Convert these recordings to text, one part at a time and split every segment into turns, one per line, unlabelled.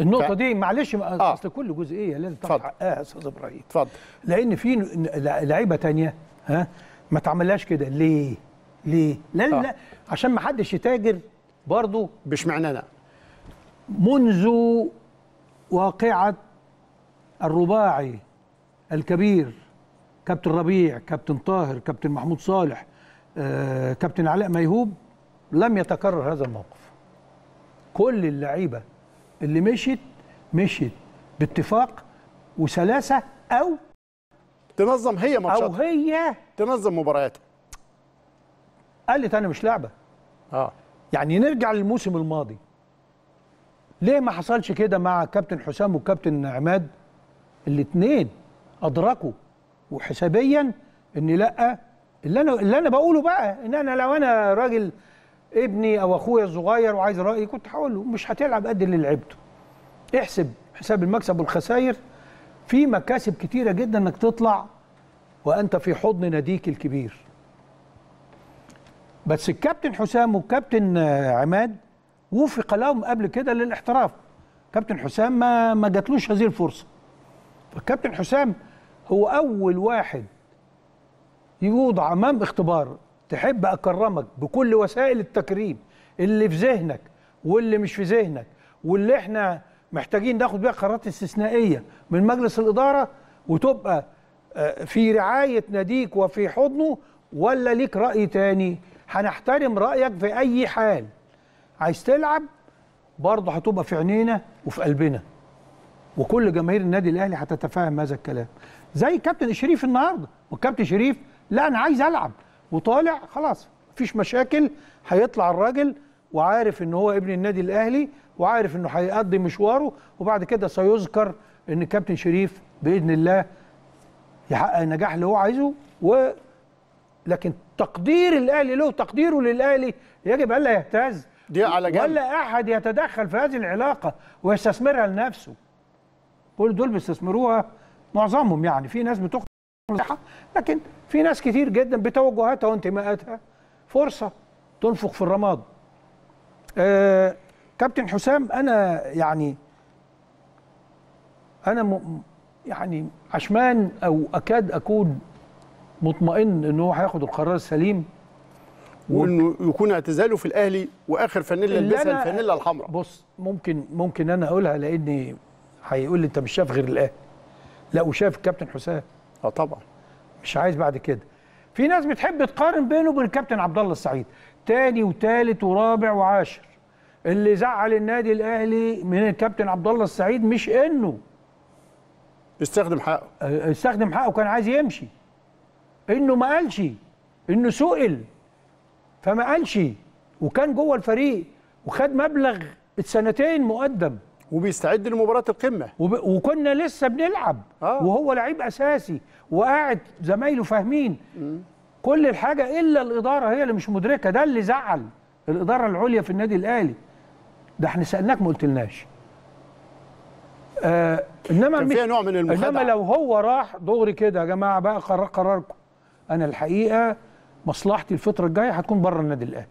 النقطة ف... دي معلش آه. اصل كل جزئية لازم تعرف حقها يا استاذ ابراهيم اتفضل لأن في لعيبة تانية ها ما تعملهاش كده ليه؟ ليه؟ لا آه. لا عشان ما حدش يتاجر برضه بشمعنانا منذ واقعة الرباعي الكبير كابتن ربيع كابتن طاهر كابتن محمود صالح آه، كابتن علاء ميهوب لم يتكرر هذا الموقف كل اللعيبه اللي مشيت مشيت باتفاق وسلاسه او تنظم هي ماتشاتها او هي تنظم مبارياتها قالت انا مش لعبه اه يعني نرجع للموسم الماضي ليه ما حصلش كده مع كابتن حسام والكابتن عماد الاثنين ادركوا وحسابيا ان لا اللي انا اللي انا بقوله بقى ان انا لو انا راجل ابني او اخويا الصغير وعايز رايي كنت هقول له مش هتلعب قد اللي لعبته احسب حساب المكسب والخسائر في مكاسب كتيره جدا انك تطلع وانت في حضن ناديك الكبير بس الكابتن حسام والكابتن عماد وفق لهم قبل كده للاحتراف كابتن حسام ما ما جاتلوش هذه الفرصه فالكابتن حسام هو اول واحد يوضع امام اختبار تحب اكرمك بكل وسائل التكريم اللي في ذهنك واللي مش في ذهنك واللي احنا محتاجين ناخد بيها قرارات استثنائيه من مجلس الاداره وتبقى آه، في رعايه ناديك وفي حضنه ولا ليك راي تاني هنحترم رايك في اي حال عايز تلعب برضه هتبقى في عينينا وفي قلبنا وكل جماهير النادي الاهلي هتتفاهم هذا الكلام زي كابتن شريف النهارده والكابتن شريف لا انا عايز العب وطالع خلاص مفيش مشاكل هيطلع الراجل وعارف ان هو ابن النادي الاهلي وعارف انه هيقضي مشواره وبعد كده سيذكر ان كابتن شريف باذن الله يحقق النجاح اللي هو عايزه و لكن تقدير الاهلي له تقديره للاهلي يجب الا يهتز دي على جنب ولا احد يتدخل في هذه العلاقه ويستثمرها لنفسه كل دول بيستثمروها معظمهم يعني في ناس بتخ لكن في ناس كتير جدا بتوجهاتها وانتماءاتها فرصه تنفخ في الرماد. آه كابتن حسام انا يعني انا م يعني عشمان او اكاد اكون مطمئن ان هو هياخد القرار السليم وانه يكون اعتزاله في الاهلي واخر فانيلا يلبسها الفانيلا الحمراء بص ممكن ممكن انا اقولها لاني هيقول لي انت مش شايف غير الاهلي لا وشايف الكابتن حسام اه طبعا مش عايز بعد كده في ناس بتحب تقارن بينه وبين الكابتن عبد الله السعيد تاني وتالت ورابع وعاشر اللي زعل النادي الاهلي من الكابتن عبد الله السعيد مش انه استخدم حقه آه، استخدم حقه كان عايز يمشي انه ما قالش انه سئل فما قالش وكان جوه الفريق وخد مبلغ السنتين مقدم وبيستعد لمباراه القمه وب... وكنا لسه بنلعب آه. وهو لعيب اساسي وقاعد زمايله فاهمين كل الحاجه الا الاداره هي اللي مش مدركه ده اللي زعل الاداره العليا في النادي الاهلي ده احنا سالناك ما قلتلناش آه انما كان فيها نوع من المخادعه انما لو هو راح دغري كده يا جماعه بقى قرار قراركم انا الحقيقه مصلحتي الفتره الجايه هتكون بره النادي الاهلي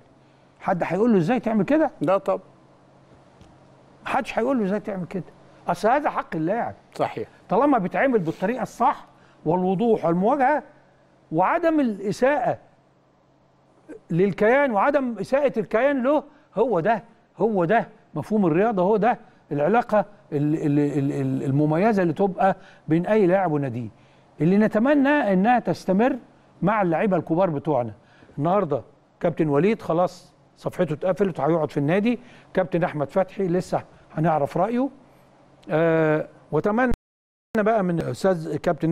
حد هيقول له ازاي تعمل كده لا طب حدش هيقول له ازاي تعمل كده اصل هذا حق اللاعب صحيح طالما بيتعمل بالطريقه الصح والوضوح والمواجهه وعدم الاساءه للكيان وعدم اساءه الكيان له هو ده هو ده مفهوم الرياضه هو ده العلاقه المميزه اللي تبقى بين اي لاعب وناديه اللي نتمنى انها تستمر مع اللعيبه الكبار بتوعنا النهارده كابتن وليد خلاص صفحته اتقفلت هيقعد في النادي كابتن احمد فتحي لسه هنعرف رايه أه واتمنى بقى من الاستاذ كابتن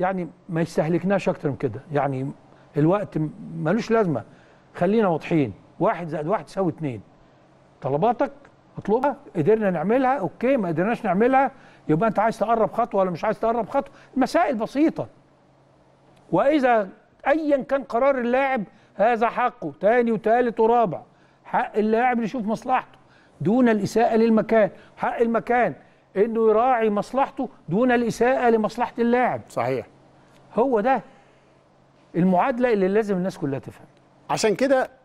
يعني ما يستهلكناش اكتر من كده يعني الوقت ملوش لازمه خلينا واضحين واحد زائد واحد يساوي اثنين طلباتك اطلبها قدرنا نعملها اوكي ما قدرناش نعملها يبقى انت عايز تقرب خطوه ولا مش عايز تقرب خطوه مسائل بسيطه واذا ايا كان قرار اللاعب هذا حقه تاني وتالت ورابع حق اللاعب يشوف مصلحته دون الإساءة للمكان حق المكان انه يراعي مصلحته دون الإساءة لمصلحة اللاعب صحيح هو ده المعادلة اللي لازم الناس كلها تفهم عشان كده